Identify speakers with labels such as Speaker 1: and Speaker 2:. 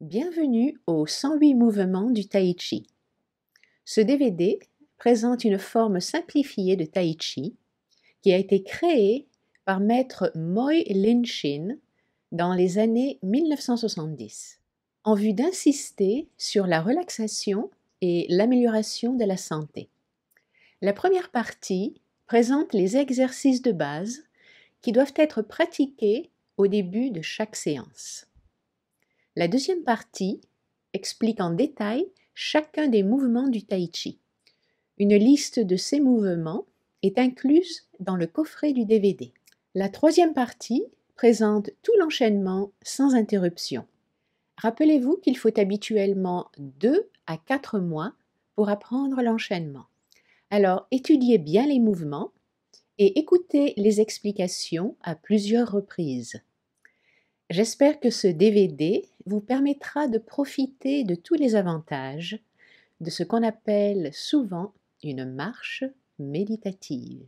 Speaker 1: Bienvenue aux 108 mouvements du Tai Chi. Ce DVD présente une forme simplifiée de Tai Chi qui a été créée par maître Moi Lin-shin dans les années 1970 en vue d'insister sur la relaxation et l'amélioration de la santé. La première partie présente les exercices de base qui doivent être pratiqués au début de chaque séance. La deuxième partie explique en détail chacun des mouvements du tai chi. Une liste de ces mouvements est incluse dans le coffret du DVD. La troisième partie présente tout l'enchaînement sans interruption. Rappelez-vous qu'il faut habituellement 2 à 4 mois pour apprendre l'enchaînement. Alors étudiez bien les mouvements et écoutez les explications à plusieurs reprises. J'espère que ce DVD vous permettra de profiter de tous les avantages de ce qu'on appelle souvent une marche méditative.